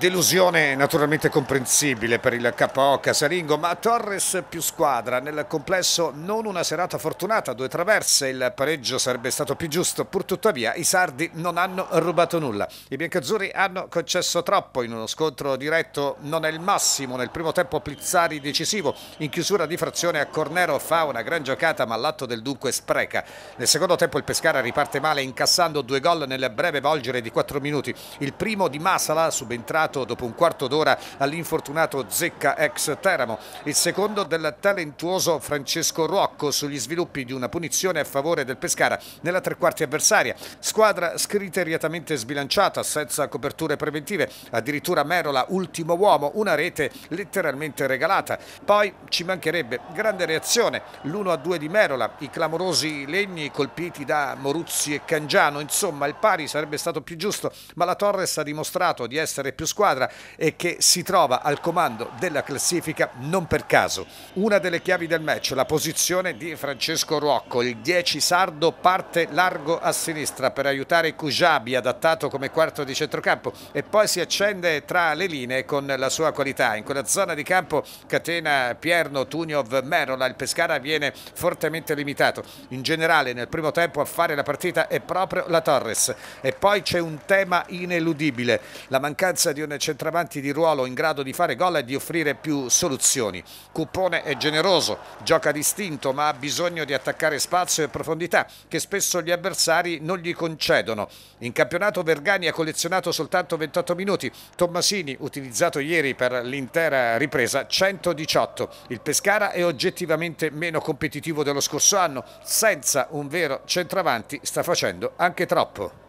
Delusione naturalmente comprensibile per il KO Casaringo, ma Torres più squadra. Nel complesso non una serata fortunata, due traverse, il pareggio sarebbe stato più giusto, pur tuttavia i sardi non hanno rubato nulla. I biancazzurri hanno concesso troppo in uno scontro diretto, non è il massimo, nel primo tempo Plizzari decisivo, in chiusura di frazione a Cornero fa una gran giocata ma l'atto del dunque spreca. Nel secondo tempo il Pescara riparte male incassando due gol nel breve volgere di 4 minuti, il primo di Masala subentrato regalato dopo un quarto d'ora all'infortunato Zecca ex Teramo, il secondo del talentuoso Francesco Rocco sugli sviluppi di una punizione a favore del Pescara nella tre quarti avversaria, squadra scriteriatamente sbilanciata senza coperture preventive, addirittura Merola ultimo uomo, una rete letteralmente regalata. Poi ci mancherebbe grande reazione, l'1-2 di Merola, i clamorosi legni colpiti da Moruzzi e Cangiano, insomma il pari sarebbe stato più giusto, ma la Torres ha dimostrato di essere più squadra squadra e che si trova al comando della classifica non per caso. Una delle chiavi del match, la posizione di Francesco Ruocco, il 10 sardo parte largo a sinistra per aiutare Kujabi adattato come quarto di centrocampo e poi si accende tra le linee con la sua qualità. In quella zona di campo catena Pierno, Tuniov, Merola, il Pescara viene fortemente limitato. In generale nel primo tempo a fare la partita è proprio la Torres e poi c'è un tema ineludibile, la mancanza di un un centravanti di ruolo in grado di fare gol e di offrire più soluzioni. Cuppone è generoso, gioca distinto ma ha bisogno di attaccare spazio e profondità che spesso gli avversari non gli concedono. In campionato Vergani ha collezionato soltanto 28 minuti, Tommasini utilizzato ieri per l'intera ripresa 118. Il Pescara è oggettivamente meno competitivo dello scorso anno, senza un vero centravanti sta facendo anche troppo.